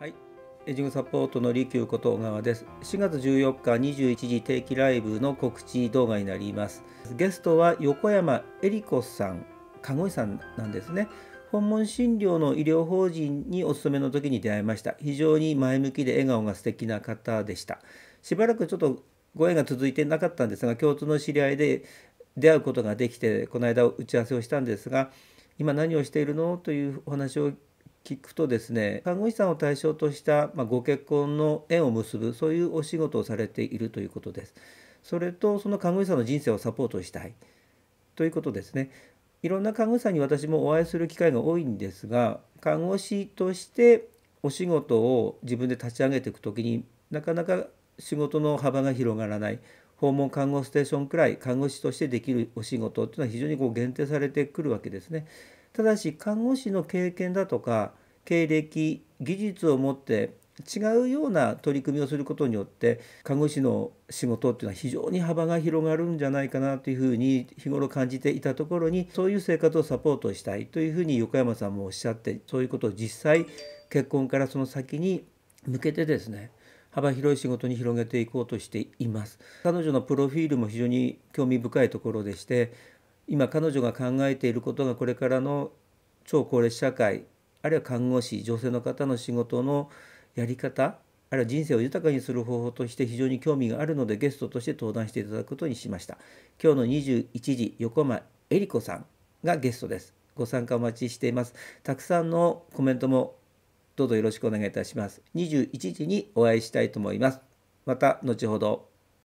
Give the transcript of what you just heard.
はい、エジングサポートの利休こと小川です。4月14日21時定期ライブの告知動画になります。ゲストは横山恵理子さん、看護師さんなんですね。訪問診療の医療法人にお勤めの時に出会いました。非常に前向きで笑顔が素敵な方でした。しばらくちょっとご縁が続いてなかったんですが、共通の知り合いで出会うことができて、この間打ち合わせをしたんですが、今何をしているのというお話を聞くとですね看護師さんを対象とした、まあ、ご結婚の縁を結ぶそういうお仕事をされているということです。それとその看護師さんの人生をサポートしたいということですね。いろんな看護師さんに私もお会いする機会が多いんですが看護師としてお仕事を自分で立ち上げていく時になかなか仕事の幅が広がらない訪問看護ステーションくらい看護師としてできるお仕事っていうのは非常にこう限定されてくるわけですね。ただし看護師の経験だとか経歴技術を持って違うような取り組みをすることによって看護師の仕事っていうのは非常に幅が広がるんじゃないかなというふうに日頃感じていたところにそういう生活をサポートしたいというふうに横山さんもおっしゃってそういうことを実際結婚からその先に向けてですね幅広い仕事に広げていこうとしています彼女のプロフィールも非常に興味深いところでして今彼女が考えていることがこれからの超高齢社会あるいは看護師女性の方の仕事のやり方あるいは人生を豊かにする方法として非常に興味があるのでゲストとして登壇していただくことにしました今日の21時横間恵里子さんがゲストですご参加お待ちしていますたくさんのコメントもどうぞよろしくお願いいたします21時にお会いしたいと思いますまた後ほど